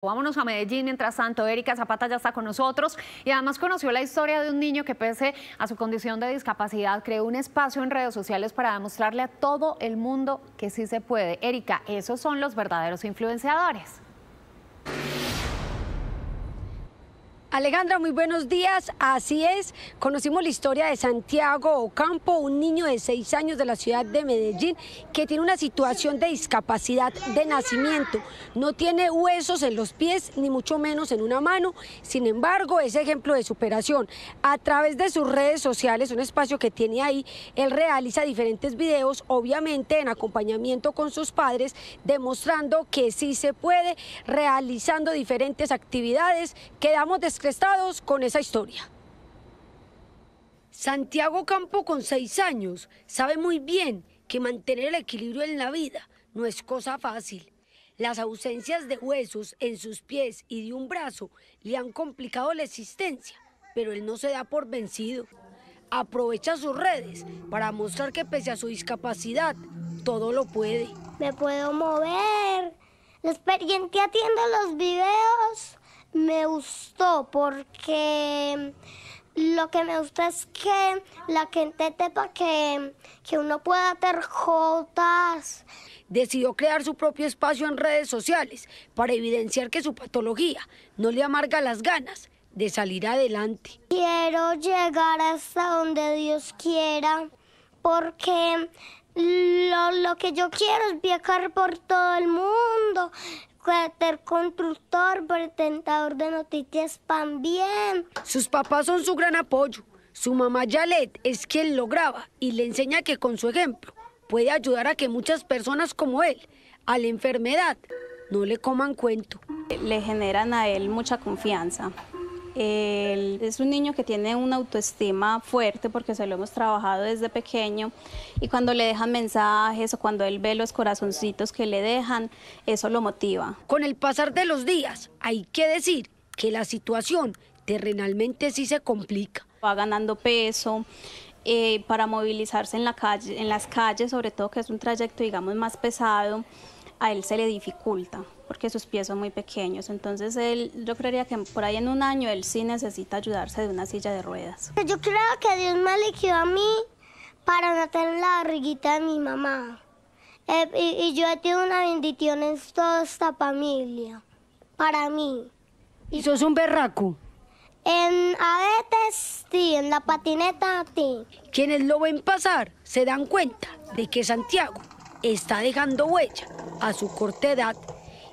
Vámonos a Medellín, mientras tanto, Erika Zapata ya está con nosotros y además conoció la historia de un niño que pese a su condición de discapacidad creó un espacio en redes sociales para demostrarle a todo el mundo que sí se puede. Erika, esos son los verdaderos influenciadores. Alejandra, muy buenos días. Así es, conocimos la historia de Santiago Ocampo, un niño de seis años de la ciudad de Medellín que tiene una situación de discapacidad de nacimiento. No tiene huesos en los pies, ni mucho menos en una mano. Sin embargo, es ejemplo de superación. A través de sus redes sociales, un espacio que tiene ahí, él realiza diferentes videos, obviamente en acompañamiento con sus padres, demostrando que sí se puede, realizando diferentes actividades. Quedamos de Testados con esa historia. Santiago Campo con seis años sabe muy bien que mantener el equilibrio en la vida no es cosa fácil. Las ausencias de huesos en sus pies y de un brazo le han complicado la existencia, pero él no se da por vencido. Aprovecha sus redes para mostrar que pese a su discapacidad, todo lo puede. Me puedo mover, experiencia atiendo los videos, me gustó porque lo que me gusta es que la gente tepa que, que uno pueda hacer jotas. Decidió crear su propio espacio en redes sociales para evidenciar que su patología no le amarga las ganas de salir adelante. Quiero llegar hasta donde Dios quiera porque lo que yo quiero es viajar por todo el mundo ser constructor, presentador de noticias también. Sus papás son su gran apoyo. Su mamá Yalet es quien lo graba y le enseña que con su ejemplo puede ayudar a que muchas personas como él, a la enfermedad, no le coman cuento. Le generan a él mucha confianza. Él es un niño que tiene una autoestima fuerte porque se lo hemos trabajado desde pequeño y cuando le dejan mensajes o cuando él ve los corazoncitos que le dejan, eso lo motiva. Con el pasar de los días, hay que decir que la situación terrenalmente sí se complica. Va ganando peso, eh, para movilizarse en, en las calles, sobre todo que es un trayecto, digamos, más pesado a él se le dificulta porque sus pies son muy pequeños. Entonces él, yo creería que por ahí en un año él sí necesita ayudarse de una silla de ruedas. Pues yo creo que Dios me eligió a mí para no tener la barriguita de mi mamá. Eh, y, yo he tenido una bendición en toda esta familia, para mí. ¿Y sos un berraco? En, a veces sí, en la patineta sí. Quienes lo ven pasar se dan cuenta de que Santiago está dejando huella a su corta edad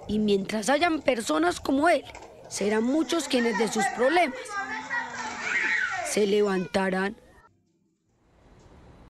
y mientras hayan personas como él, serán muchos quienes de sus problemas se levantarán.